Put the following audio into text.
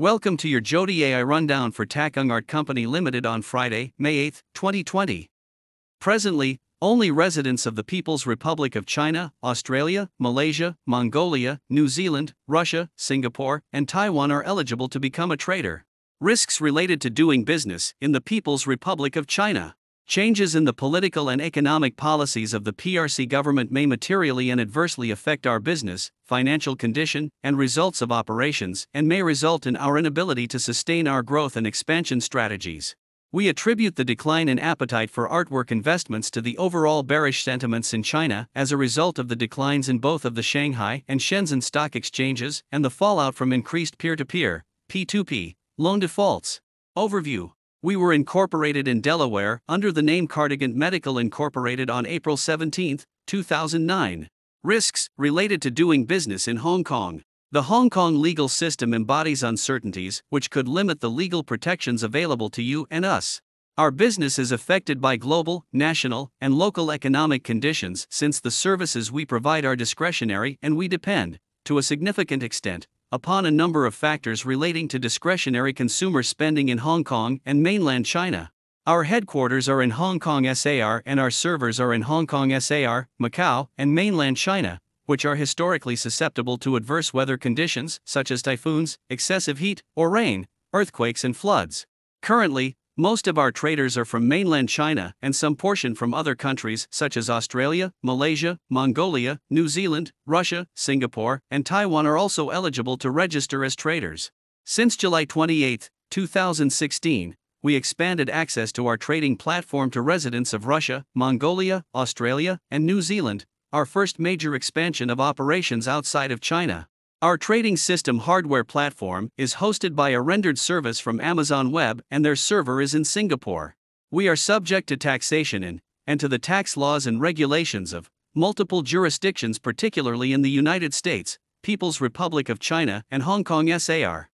Welcome to your Jodi AI rundown for Takung Art Company Limited on Friday, May 8, 2020. Presently, only residents of the People's Republic of China, Australia, Malaysia, Mongolia, New Zealand, Russia, Singapore, and Taiwan are eligible to become a trader. Risks related to doing business in the People's Republic of China. Changes in the political and economic policies of the PRC government may materially and adversely affect our business, financial condition, and results of operations, and may result in our inability to sustain our growth and expansion strategies. We attribute the decline in appetite for artwork investments to the overall bearish sentiments in China as a result of the declines in both of the Shanghai and Shenzhen stock exchanges and the fallout from increased peer to peer P2P loan defaults. Overview we were incorporated in Delaware under the name Cardigan Medical Incorporated on April 17, 2009. Risks related to doing business in Hong Kong. The Hong Kong legal system embodies uncertainties which could limit the legal protections available to you and us. Our business is affected by global, national, and local economic conditions since the services we provide are discretionary and we depend, to a significant extent, upon a number of factors relating to discretionary consumer spending in Hong Kong and mainland China. Our headquarters are in Hong Kong SAR and our servers are in Hong Kong SAR, Macau, and mainland China, which are historically susceptible to adverse weather conditions such as typhoons, excessive heat or rain, earthquakes, and floods. Currently, most of our traders are from mainland China and some portion from other countries such as Australia, Malaysia, Mongolia, New Zealand, Russia, Singapore, and Taiwan are also eligible to register as traders. Since July 28, 2016, we expanded access to our trading platform to residents of Russia, Mongolia, Australia, and New Zealand, our first major expansion of operations outside of China. Our trading system hardware platform is hosted by a rendered service from Amazon Web and their server is in Singapore. We are subject to taxation in, and to the tax laws and regulations of, multiple jurisdictions, particularly in the United States, People's Republic of China, and Hong Kong SAR.